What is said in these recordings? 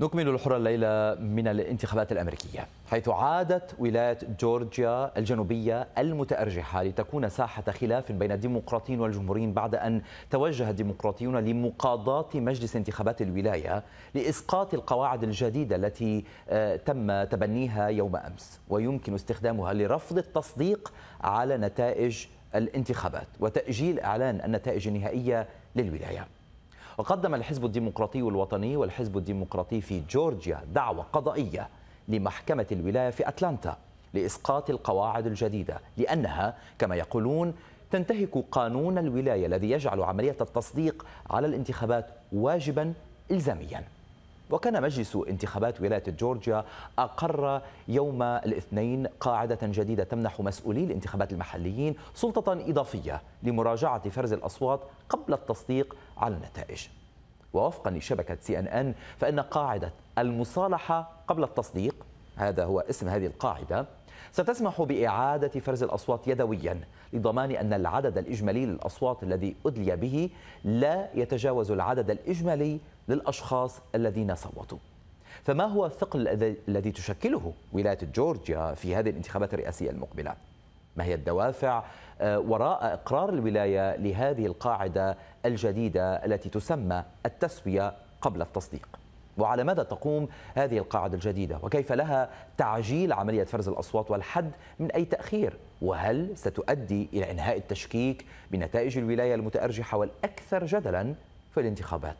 نكمل الحرة الليلة من الانتخابات الأمريكية حيث عادت ولاية جورجيا الجنوبية المتأرجحة لتكون ساحة خلاف بين الديمقراطيين والجمهوريين بعد أن توجه الديمقراطيون لمقاضاة مجلس انتخابات الولاية لإسقاط القواعد الجديدة التي آه، تم تبنيها يوم أمس ويمكن استخدامها لرفض التصديق على نتائج الانتخابات وتأجيل إعلان النتائج النهائية للولاية وقدم الحزب الديمقراطي الوطني والحزب الديمقراطي في جورجيا دعوة قضائية لمحكمة الولاية في أتلانتا لإسقاط القواعد الجديدة لأنها كما يقولون تنتهك قانون الولاية الذي يجعل عملية التصديق على الانتخابات واجبا إلزاميا وكان مجلس انتخابات ولاية جورجيا أقر يوم الاثنين قاعدة جديدة تمنح مسؤولي الانتخابات المحليين سلطة إضافية لمراجعة فرز الأصوات قبل التصديق على النتائج ووفقا لشبكة سي أن أن فإن قاعدة المصالحة قبل التصديق هذا هو اسم هذه القاعدة ستسمح بإعادة فرز الأصوات يدويا لضمان أن العدد الإجمالي للأصوات الذي أدلي به لا يتجاوز العدد الإجمالي للأشخاص الذين صوتوا فما هو الثقل الذي تشكله ولاية جورجيا في هذه الانتخابات الرئاسية المقبلة؟ ما هي الدوافع آه، وراء إقرار الولاية لهذه القاعدة الجديدة التي تسمى التسوية قبل التصديق؟ وعلى ماذا تقوم هذه القاعدة الجديدة وكيف لها تعجيل عملية فرز الأصوات والحد من أي تأخير وهل ستؤدي إلى إنهاء التشكيك بنتائج الولاية المتأرجحة والأكثر جدلا في الانتخابات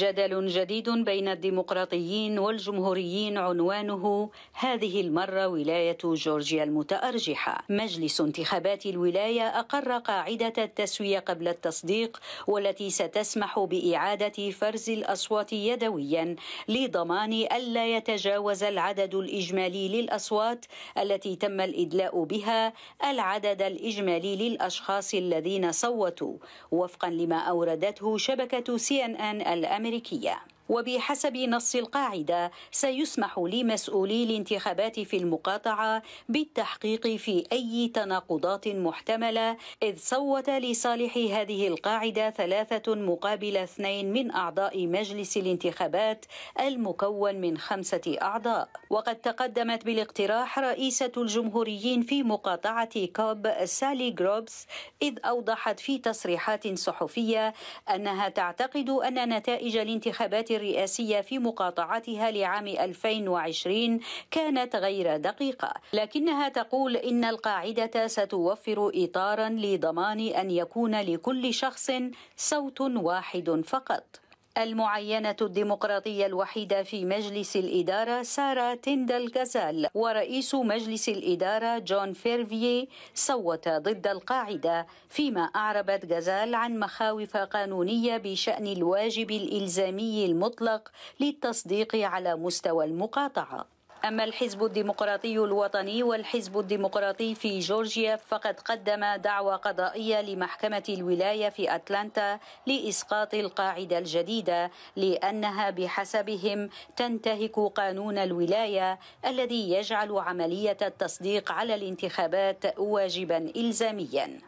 جدل جديد بين الديمقراطيين والجمهوريين عنوانه هذه المرة ولاية جورجيا المتأرجحة مجلس انتخابات الولاية أقر قاعدة التسوية قبل التصديق والتي ستسمح بإعادة فرز الأصوات يدويا لضمان ألا يتجاوز العدد الإجمالي للأصوات التي تم الإدلاء بها العدد الإجمالي للأشخاص الذين صوتوا وفقا لما أوردته شبكة سي ان ان الأمريكية الأمريكية وبحسب نص القاعدة سيسمح لمسؤولي الانتخابات في المقاطعة بالتحقيق في أي تناقضات محتملة إذ صوت لصالح هذه القاعدة ثلاثة مقابل اثنين من أعضاء مجلس الانتخابات المكون من خمسة أعضاء وقد تقدمت بالاقتراح رئيسة الجمهوريين في مقاطعة كوب سالي جروبس إذ أوضحت في تصريحات صحفية أنها تعتقد أن نتائج الانتخابات الرئاسية في مقاطعتها لعام 2020 كانت غير دقيقة لكنها تقول إن القاعدة ستوفر إطارا لضمان أن يكون لكل شخص صوت واحد فقط المعينة الديمقراطية الوحيدة في مجلس الإدارة سارة تندل غزال ورئيس مجلس الإدارة جون فيرفي صوت ضد القاعدة فيما أعربت غزال عن مخاوف قانونية بشأن الواجب الإلزامي المطلق للتصديق على مستوى المقاطعة أما الحزب الديمقراطي الوطني والحزب الديمقراطي في جورجيا فقد قدم دعوى قضائية لمحكمة الولاية في أتلانتا لإسقاط القاعدة الجديدة لأنها بحسبهم تنتهك قانون الولاية الذي يجعل عملية التصديق على الانتخابات واجبا إلزاميا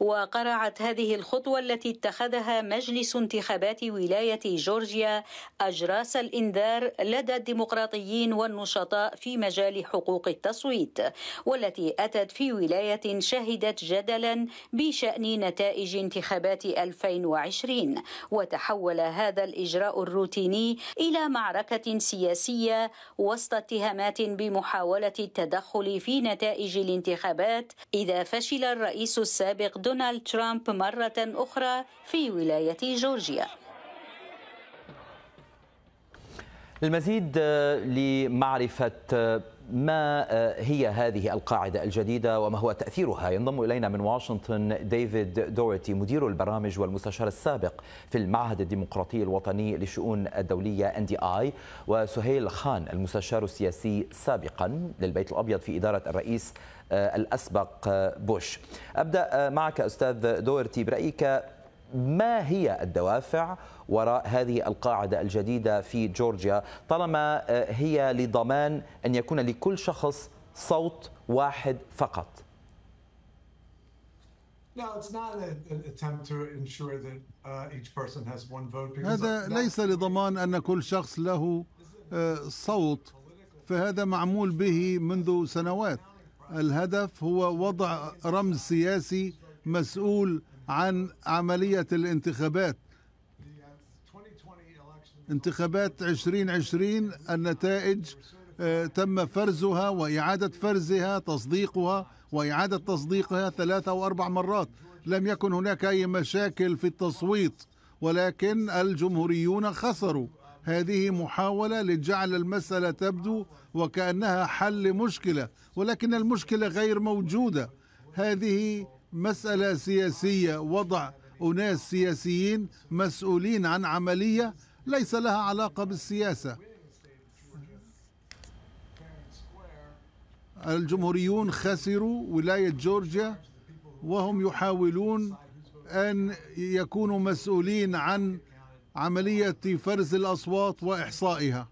وقرعت هذه الخطوة التي اتخذها مجلس انتخابات ولاية جورجيا أجراس الإنذار لدى الديمقراطيين والنشطاء في مجال حقوق التصويت والتي أتت في ولاية شهدت جدلا بشأن نتائج انتخابات 2020 وتحول هذا الإجراء الروتيني إلى معركة سياسية وسط اتهامات بمحاولة التدخل في نتائج الانتخابات إذا فشل الرئيس السابق دونالد ترامب مرة أخرى في ولاية جورجيا المزيد آه، لمعرفة آه، ما آه، هي هذه القاعدة الجديدة وما هو تأثيرها ينضم إلينا من واشنطن ديفيد دورتي مدير البرامج والمستشار السابق في المعهد الديمقراطي الوطني للشؤون الدولية NDI وسهيل خان المستشار السياسي سابقا للبيت الأبيض في إدارة الرئيس آه، الأسبق آه، بوش أبدأ آه، معك أستاذ دورتي برأيك ما هي الدوافع وراء هذه القاعدة الجديدة في جورجيا طالما هي لضمان أن يكون لكل شخص صوت واحد فقط هذا ليس لضمان أن كل شخص له صوت فهذا معمول به منذ سنوات الهدف هو وضع رمز سياسي مسؤول عن عملية الانتخابات انتخابات 2020 النتائج آه، تم فرزها وإعادة فرزها تصديقها وإعادة تصديقها ثلاثة أو أربع مرات لم يكن هناك أي مشاكل في التصويت ولكن الجمهوريون خسروا هذه محاولة لجعل المسألة تبدو وكأنها حل مشكلة ولكن المشكلة غير موجودة هذه مسألة سياسية وضع أناس سياسيين مسؤولين عن عملية ليس لها علاقة بالسياسة الجمهوريون خسروا ولاية جورجيا وهم يحاولون أن يكونوا مسؤولين عن عملية فرز الأصوات وإحصائها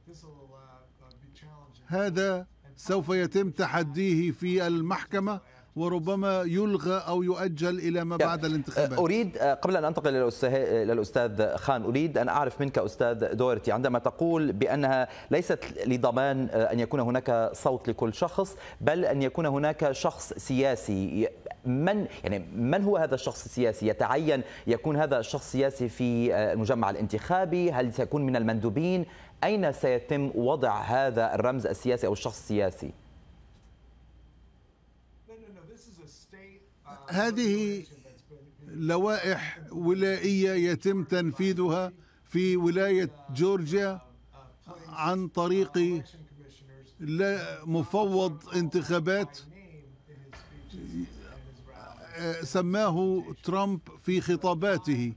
هذا سوف يتم تحديه في المحكمة وربما يلغى أو يؤجل إلى ما طيب. بعد الانتخابات أه، أريد أه، قبل أن أنتقل إلى الأستاذ خان أريد أن أعرف منك أستاذ دورتي عندما تقول بأنها ليست لضمان أه، أن يكون هناك صوت لكل شخص بل أن يكون هناك شخص سياسي من يعني من هو هذا الشخص السياسي؟ يتعين يكون هذا الشخص السياسي في المجمع الانتخابي؟ هل سيكون من المندوبين؟ اين سيتم وضع هذا الرمز السياسي او الشخص السياسي؟ هذه لوائح ولائيه يتم تنفيذها في ولايه جورجيا عن طريق مفوض انتخابات سماه ترامب في خطاباته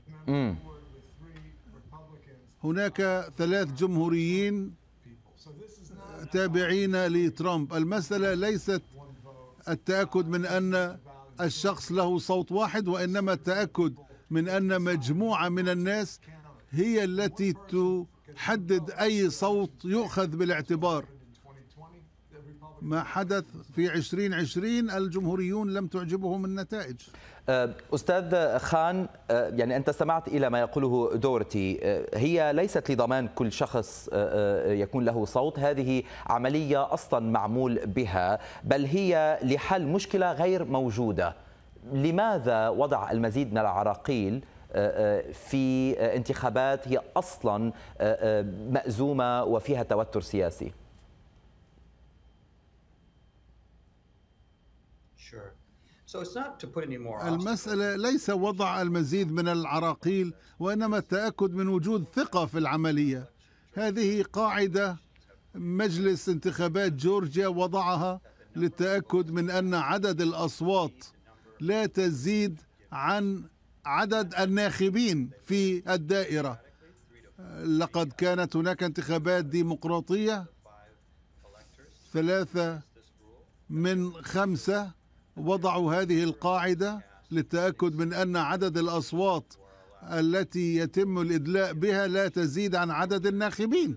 هناك ثلاث جمهوريين تابعين لترامب المسألة ليست التأكد من أن الشخص له صوت واحد وإنما التأكد من أن مجموعة من الناس هي التي تحدد أي صوت يؤخذ بالاعتبار ما حدث في 2020 الجمهوريون لم تعجبهم النتائج أه، أستاذ خان أه، يعني أنت استمعت إلى ما يقوله دورتي أه، هي ليست لضمان كل شخص يكون له صوت هذه عملية أصلا معمول بها بل هي لحل مشكلة غير موجودة لماذا وضع المزيد من العراقيل في انتخابات هي أصلا مأزومة وفيها توتر سياسي؟ المسألة ليس وضع المزيد من العراقيل وإنما التأكد من وجود ثقة في العملية هذه قاعدة مجلس انتخابات جورجيا وضعها للتأكد من أن عدد الأصوات لا تزيد عن عدد الناخبين في الدائرة لقد كانت هناك انتخابات ديمقراطية ثلاثة من خمسة وضعوا هذه القاعدة للتأكد من أن عدد الأصوات التي يتم الإدلاء بها لا تزيد عن عدد الناخبين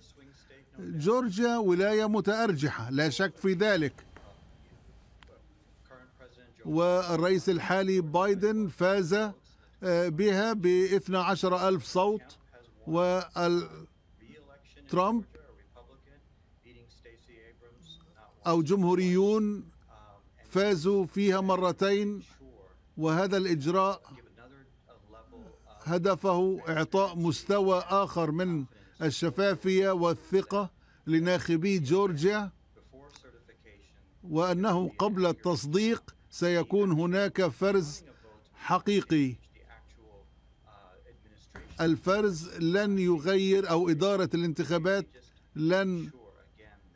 جورجيا ولاية متأرجحة لا شك في ذلك والرئيس الحالي بايدن فاز آه، بها ب 12 ألف صوت وترامب أو جمهوريون فازوا فيها مرتين وهذا الإجراء هدفه إعطاء مستوى آخر من الشفافية والثقة لناخبي جورجيا وأنه قبل التصديق سيكون هناك فرز حقيقي الفرز لن يغير أو إدارة الانتخابات لن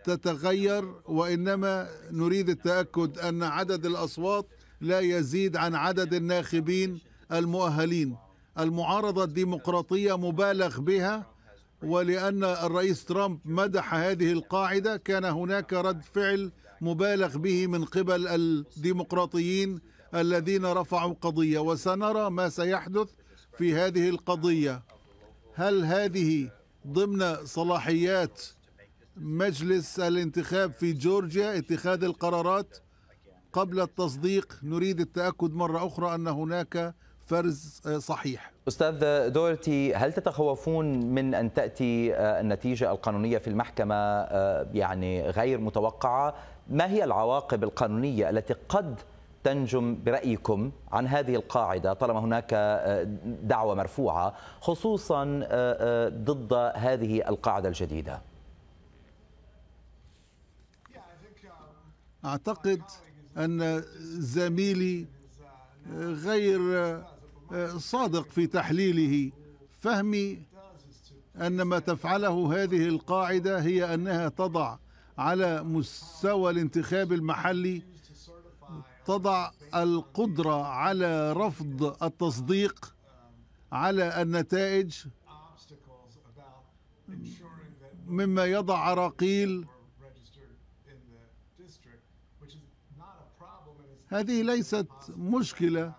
تتغير وانما نريد التاكد ان عدد الاصوات لا يزيد عن عدد الناخبين المؤهلين المعارضه الديمقراطيه مبالغ بها ولان الرئيس ترامب مدح هذه القاعده كان هناك رد فعل مبالغ به من قبل الديمقراطيين الذين رفعوا قضيه وسنرى ما سيحدث في هذه القضيه هل هذه ضمن صلاحيات مجلس الانتخاب في جورجيا اتخاذ القرارات قبل التصديق نريد التأكد مرة أخرى أن هناك فرز صحيح أستاذ دورتي هل تتخوفون من أن تأتي النتيجة القانونية في المحكمة آه، يعني غير متوقعة ما هي العواقب القانونية التي قد تنجم برأيكم عن هذه القاعدة طالما هناك آه، دعوة مرفوعة خصوصا آه، ضد هذه القاعدة الجديدة أعتقد أن زميلي آه، غير آه، صادق في تحليله فهمي أن ما تفعله هذه القاعدة هي أنها تضع على مستوى الانتخاب المحلي تضع القدرة على رفض التصديق على النتائج مما يضع عراقيل هذه ليست مشكلة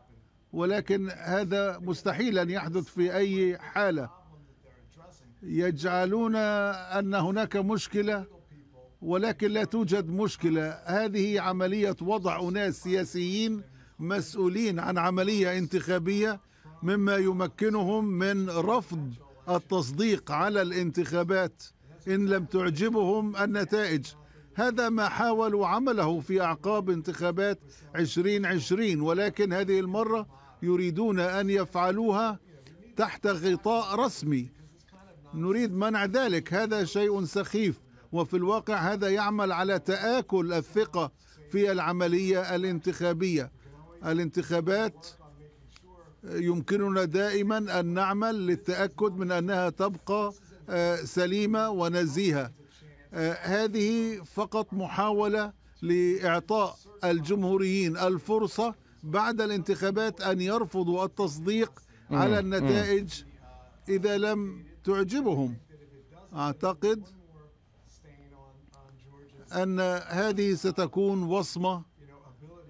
ولكن هذا مستحيل أن يحدث في أي حالة يجعلون أن هناك مشكلة ولكن لا توجد مشكلة هذه عملية وضع أناس سياسيين مسؤولين عن عملية انتخابية مما يمكنهم من رفض التصديق على الانتخابات إن لم تعجبهم النتائج هذا ما حاولوا عمله في أعقاب انتخابات 2020 ولكن هذه المرة يريدون أن يفعلوها تحت غطاء رسمي نريد منع ذلك هذا شيء سخيف وفي الواقع هذا يعمل على تآكل الثقة في العملية الانتخابية الانتخابات يمكننا دائما أن نعمل للتأكد من أنها تبقى آه، سليمة ونزيهة آه، هذه فقط محاولة لإعطاء الجمهوريين الفرصة بعد الانتخابات أن يرفضوا التصديق على النتائج إذا لم تعجبهم أعتقد أن هذه ستكون وصمة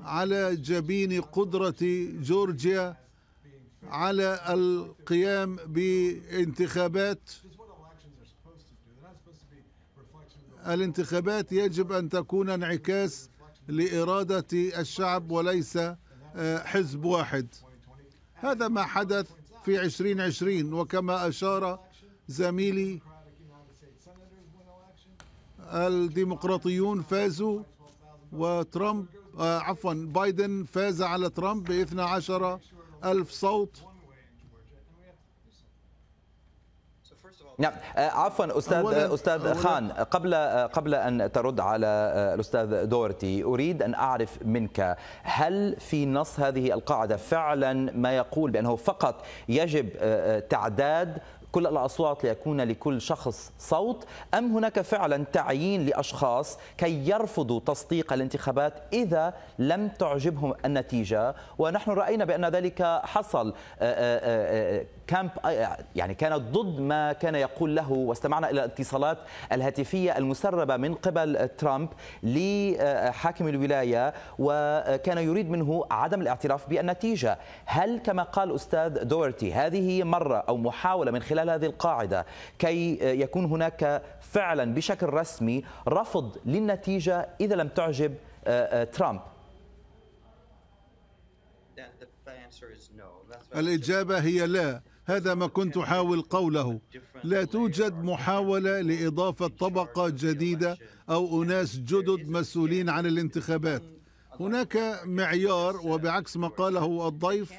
على جبين قدرة جورجيا على القيام بانتخابات الانتخابات يجب أن تكون انعكاس لإرادة الشعب وليس آه، حزب واحد هذا ما حدث في 2020 وكما أشار زميلي الديمقراطيون فازوا وترامب آه، عفوا بايدن فاز على ترامب ب 12 ألف صوت نعم آه، عفوا استاذ أولا استاذ أولا خان قبل آه، قبل ان ترد على آه، الاستاذ دورتي اريد ان اعرف منك هل في نص هذه القاعده فعلا ما يقول بانه فقط يجب تعداد كل الاصوات ليكون لكل شخص صوت ام هناك فعلا تعيين لاشخاص كي يرفضوا تصديق الانتخابات اذا لم تعجبهم النتيجه ونحن راينا بان ذلك حصل كامب آه، يعني كانت ضد ما كان يقول له واستمعنا إلى الاتصالات الهاتفية المسربة من قبل ترامب لحاكم الولاية وكان يريد منه عدم الاعتراف بالنتيجة هل كما قال أستاذ دورتي هذه مرة أو محاولة من خلال هذه القاعدة كي آه، يكون هناك فعلا بشكل رسمي رفض للنتيجة إذا لم تعجب آه، ترامب الإجابة هي لا هذا ما كنت أحاول قوله لا توجد محاولة لإضافة طبقة جديدة أو أناس جدد مسؤولين عن الانتخابات هناك معيار وبعكس ما قاله الضيف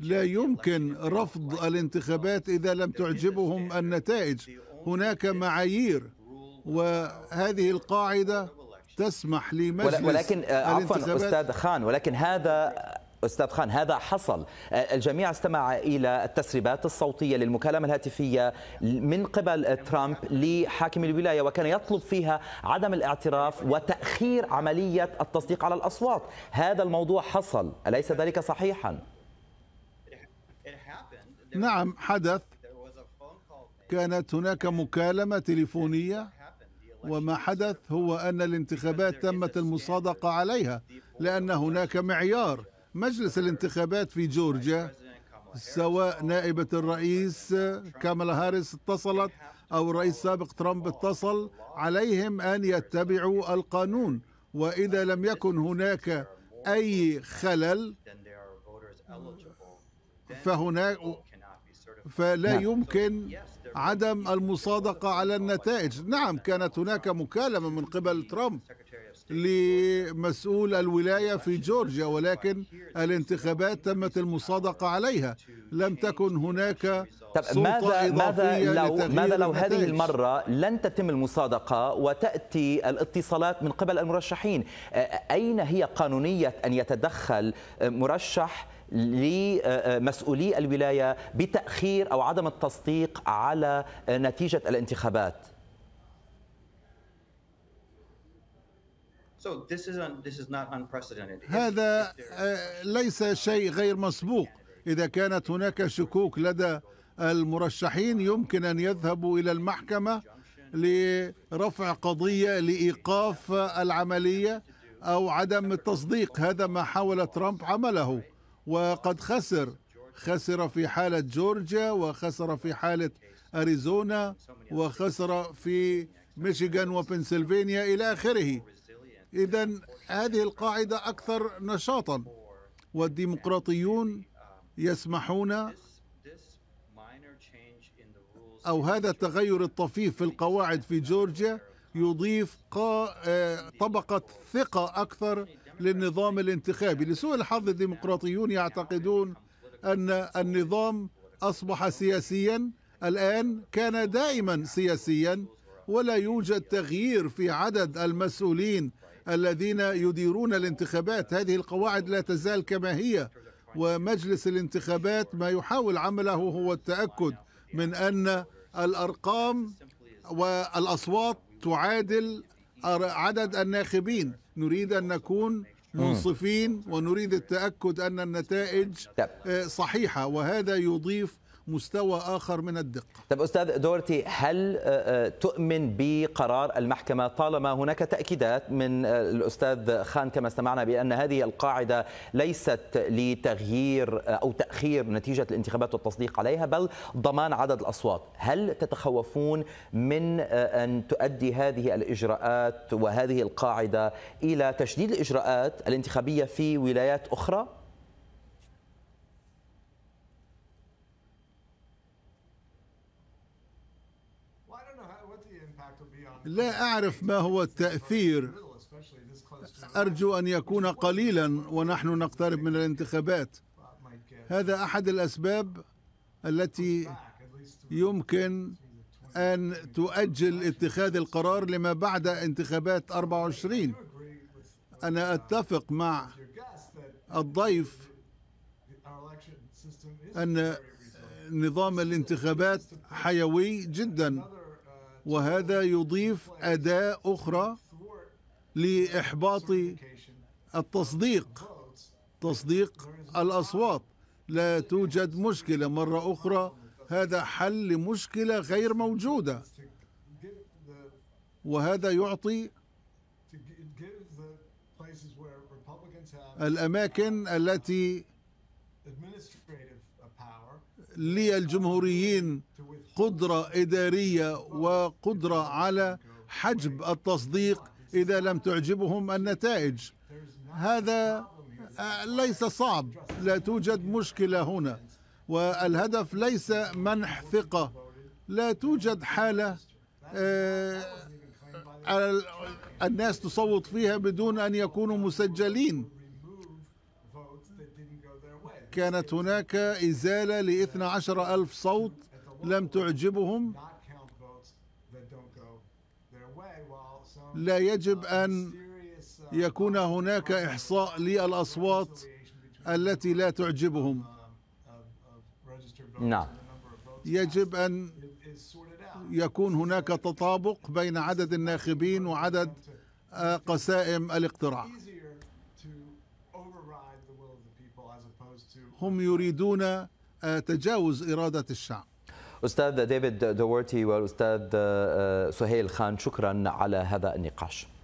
لا يمكن رفض الانتخابات إذا لم تعجبهم النتائج هناك معايير وهذه القاعدة تسمح لمجلس ولكن آه، عفوا استاذ خان ولكن هذا استاذ خان هذا حصل آه، الجميع استمع الى التسريبات الصوتيه للمكالمه الهاتفيه من قبل ترامب لحاكم الولايه وكان يطلب فيها عدم الاعتراف وتاخير عمليه التصديق على الاصوات هذا الموضوع حصل اليس ذلك صحيحا نعم حدث كانت هناك مكالمه تليفونيه وما حدث هو ان الانتخابات تمت المصادقه عليها لان هناك معيار مجلس الانتخابات في جورجيا سواء نائبة الرئيس كامالا هاريس اتصلت أو الرئيس السابق ترامب اتصل عليهم أن يتبعوا القانون وإذا لم يكن هناك أي خلل فهناك فلا نعم. يمكن عدم المصادقة على النتائج نعم كانت هناك مكالمة من قبل ترامب لمسؤول الولاية في جورجيا ولكن الانتخابات تمت المصادقة عليها لم تكن هناك طب ماذا ماذا لو ماذا لو هذه المرة لن تتم المصادقة وتأتي الاتصالات من قبل المرشحين أين هي قانونية أن يتدخل مرشح لمسؤولي الولايه بتاخير او عدم التصديق على نتيجه الانتخابات هذا آه, ليس شيء غير مسبوق إذا كانت هناك شكوك لدى المرشحين يمكن أن يذهبوا إلى المحكمة لرفع قضية لإيقاف العملية أو عدم التصديق هذا ما حاول ترامب عمله وقد خسر خسر في حالة جورجيا وخسر في حالة أريزونا وخسر في ميشيغان وبنسلفانيا إلى آخره إذا هذه القاعدة أكثر نشاطا والديمقراطيون يسمحون أو هذا التغير الطفيف في القواعد في جورجيا يضيف آه، طبقة ثقة أكثر للنظام الانتخابي لسوء الحظ الديمقراطيون يعتقدون أن النظام أصبح سياسيا الآن كان دائما سياسيا ولا يوجد تغيير في عدد المسؤولين الذين يديرون الانتخابات هذه القواعد لا تزال كما هي ومجلس الانتخابات ما يحاول عمله هو التأكد من أن الأرقام والأصوات تعادل عدد الناخبين نريد أن نكون منصفين ونريد التأكد أن النتائج طيب. آه، صحيحة وهذا يضيف مستوى آخر من الدقة طب أستاذ دورتي هل آه، آه، تؤمن بقرار المحكمة طالما هناك تأكيدات من آه، الأستاذ خان كما استمعنا بأن هذه القاعدة ليست لتغيير أو تأخير نتيجة الانتخابات والتصديق عليها بل ضمان عدد الأصوات هل تتخوفون من أن تؤدي هذه الإجراءات وهذه القاعدة إلى تشديد الإجراءات الانتخابية في ولايات أخرى؟ لا أعرف ما هو التأثير أرجو أن يكون قليلا ونحن نقترب من الانتخابات هذا أحد الأسباب التي يمكن أن تؤجل اتخاذ القرار لما بعد انتخابات 24 أنا أتفق مع الضيف أن نظام الانتخابات حيوي جداً وهذا يضيف أداة أخرى لإحباط التصديق تصديق الأصوات لا توجد مشكلة مرة أخرى هذا حل لمشكلة غير موجودة وهذا يعطي الأماكن التي Uh, للجمهوريين قدرة إدارية وقدرة على حجب التصديق إذا لم تعجبهم النتائج هذا آه، ليس صعب لا توجد مشكلة هنا والهدف ليس منح ثقة لا توجد حالة آه، الناس تصوت فيها بدون أن يكونوا مسجلين كانت هناك إزالة لإثنى 12 ألف صوت لم تعجبهم لا يجب أن يكون هناك إحصاء للأصوات التي لا تعجبهم نعم يجب أن يكون هناك تطابق بين عدد الناخبين وعدد آه، قسائم الاقتراع هم يريدون آه، تجاوز إرادة الشعب أستاذ ديفيد دوورتي والأستاذ آه، آه، سهيل خان شكرا على هذا النقاش